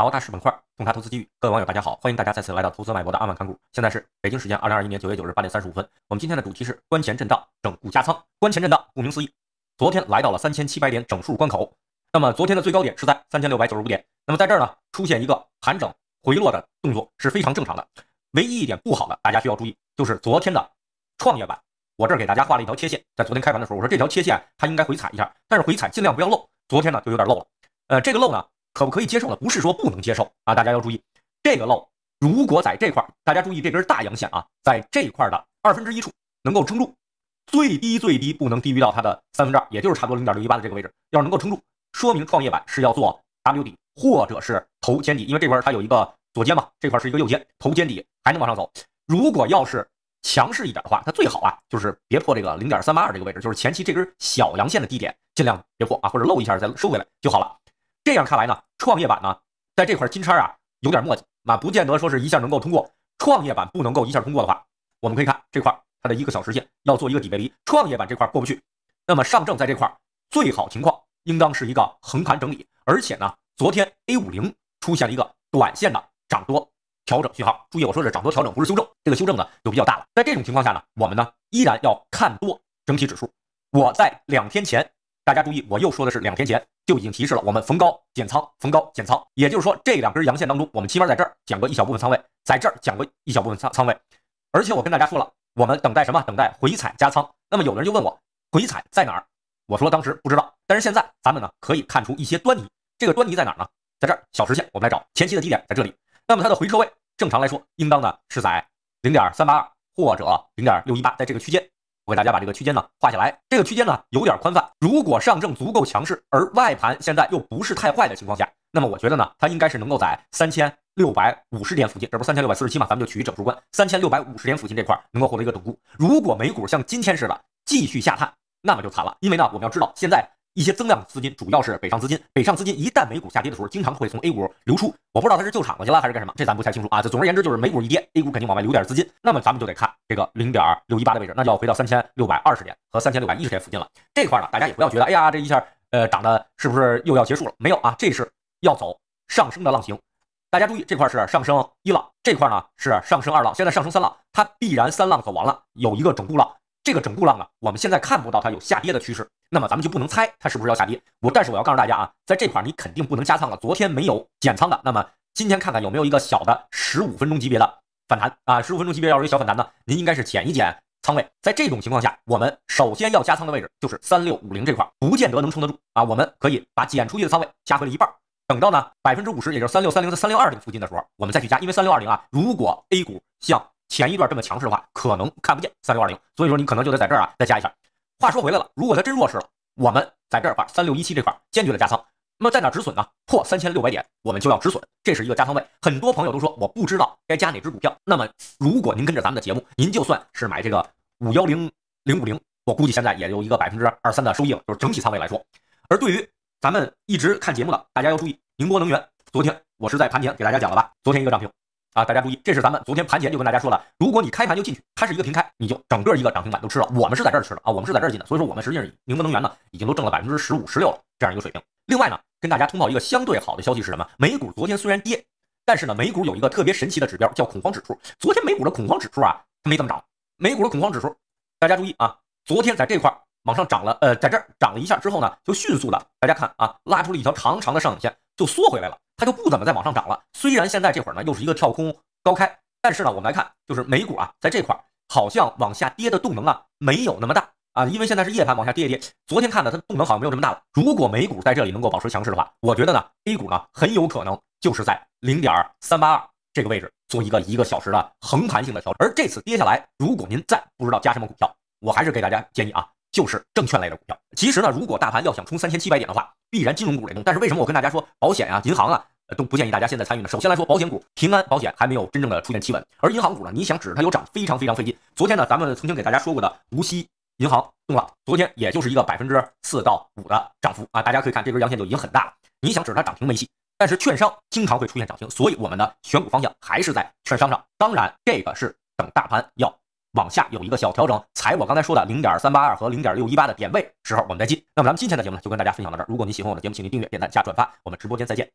把握大势板块，洞察投资机遇。各位网友，大家好，欢迎大家再次来到投资脉搏的阿满看股。现在是北京时间二零二一年九月九日八点三十五分。我们今天的主题是关前震荡整固加仓。关前震荡，顾名思义，昨天来到了三千七百点整数关口。那么昨天的最高点是在三千六百九十五点。那么在这儿呢，出现一个盘整回落的动作是非常正常的。唯一一点不好的，大家需要注意，就是昨天的创业板，我这儿给大家画了一条切线。在昨天开盘的时候，我说这条切线它应该回踩一下，但是回踩尽量不要漏。昨天呢就有点漏了。呃，这个漏呢。可不可以接受呢？不是说不能接受啊！大家要注意，这个漏如果在这块儿，大家注意这根大阳线啊，在这块的二分之一处能够撑住，最低最低不能低于到它的三分之二，也就是差不多零点六一八的这个位置。要是能够撑住，说明创业板是要做 W 底或者是头肩底，因为这块儿它有一个左肩嘛，这块是一个右肩，头肩底还能往上走。如果要是强势一点的话，它最好啊，就是别破这个零点三八二这个位置，就是前期这根小阳线的低点，尽量别破啊，或者漏一下再收回来就好了。这样看来呢，创业板呢，在这块金叉啊，有点墨迹，那不见得说是一下能够通过。创业板不能够一下通过的话，我们可以看这块它的一个小时线要做一个底背离。创业板这块过不去，那么上证在这块最好情况应当是一个横盘整理，而且呢，昨天 A 五零出现了一个短线的涨多调整信号，注意我说是涨多调整，不是修正，这个修正呢就比较大了。在这种情况下呢，我们呢依然要看多整体指数。我在两天前。大家注意，我又说的是两天前就已经提示了，我们逢高减仓，逢高减仓。也就是说，这两根阳线当中，我们起码在这儿减过一小部分仓位，在这儿减过一小部分仓仓位。而且我跟大家说了，我们等待什么？等待回踩加仓。那么有的人就问我，回踩在哪儿？我说当时不知道，但是现在咱们呢可以看出一些端倪。这个端倪在哪儿呢？在这儿小时线，我们来找前期的低点在这里。那么它的回撤位，正常来说应当呢是在零点三八二或者零点六一八，在这个区间。给大家把这个区间呢画下来，这个区间呢有点宽泛。如果上证足够强势，而外盘现在又不是太坏的情况下，那么我觉得呢，它应该是能够在三千六百五十点附近，这不是三千六百四十七嘛，咱们就取一整数关三千六百五十点附近这块能够获得一个巩固。如果美股像今天似的继续下探，那么就惨了，因为呢我们要知道现在。一些增量资金主要是北上资金，北上资金一旦美股下跌的时候，经常会从 A 股流出。我不知道他是救场子去了还是干什么，这咱不太清楚啊。这总而言之就是美股一跌，A 股肯定往外流点资金。那么咱们就得看这个零点六一八的位置，那就要回到三千六百二十点和三千六百一十点附近了。这块呢，大家也不要觉得，哎呀，这一下呃涨的，是不是又要结束了？没有啊，这是要走上升的浪形。大家注意，这块是上升一浪，这块呢是上升二浪，现在上升三浪，它必然三浪走完了，有一个整固浪。这个整固浪呢，我们现在看不到它有下跌的趋势。那么咱们就不能猜它是不是要下跌，我但是我要告诉大家啊，在这块儿你肯定不能加仓了。昨天没有减仓的，那么今天看看有没有一个小的十五分钟级别的反弹啊？十五分钟级别要是有小反弹呢，您应该是减一减仓位。在这种情况下，我们首先要加仓的位置就是三六五零这块，不见得能撑得住啊。我们可以把减出去的仓位加回了一半，等到呢百分之五十，也就是三六三零的三六二零附近的时候，我们再去加，因为三六二零啊，如果 A 股像前一段这么强势的话，可能看不见三六二零，所以说你可能就得在这儿啊再加一下。话说回来了，如果它真弱势了，我们在这块三六一七这块坚决的加仓。那么在哪止损呢？破三千六百点，我们就要止损。这是一个加仓位。很多朋友都说我不知道该加哪只股票。那么如果您跟着咱们的节目，您就算是买这个五幺零零五零，我估计现在也有一个百分之二三的收益了，就是整体仓位来说。而对于咱们一直看节目的，大家要注意，宁波能源昨天我是在盘前给大家讲了吧？昨天一个涨停。啊，大家注意，这是咱们昨天盘前就跟大家说了，如果你开盘就进去，它是一个平开，你就整个一个涨停板都吃了。我们是在这儿吃的啊，我们是在这儿进的，所以说我们实际上宁波能源呢，已经都挣了百分之十五、十六了这样一个水平。另外呢，跟大家通报一个相对好的消息是什么？美股昨天虽然跌，但是呢，美股有一个特别神奇的指标叫恐慌指数。昨天美股的恐慌指数啊，它没怎么涨。美股的恐慌指数，大家注意啊，昨天在这块往上涨了，呃，在这儿涨了一下之后呢，就迅速的，大家看啊，拉出了一条长长的上影线，就缩回来了。它就不怎么再往上涨了。虽然现在这会儿呢又是一个跳空高开，但是呢，我们来看，就是美股啊，在这块儿好像往下跌的动能啊没有那么大啊，因为现在是夜盘往下跌一跌。昨天看的它动能好像没有这么大了。如果美股在这里能够保持强势的话，我觉得呢，A 股呢很有可能就是在零点三八二这个位置做一个一个小时的横盘性的调整。而这次跌下来，如果您再不知道加什么股票，我还是给大家建议啊，就是证券类的股票。其实呢，如果大盘要想冲三千七百点的话，必然金融股得动。但是为什么我跟大家说保险啊、银行啊？都不建议大家现在参与呢。首先来说，保险股平安保险还没有真正的出现企稳，而银行股呢，你想指着它有涨，非常非常费劲。昨天呢，咱们曾经给大家说过的无锡银行动了，昨天也就是一个百分之四到五的涨幅啊，大家可以看这根阳线就已经很大，了。你想着它涨停没戏。但是券商经常会出现涨停，所以我们的选股方向还是在券商上。当然，这个是等大盘要往下有一个小调整，踩我刚才说的零点三八二和零点六一八的点位时候我们再进。那么咱们今天的节目呢就跟大家分享到这儿。如果您喜欢我的节目，请您订阅、点赞、加转发。我们直播间再见。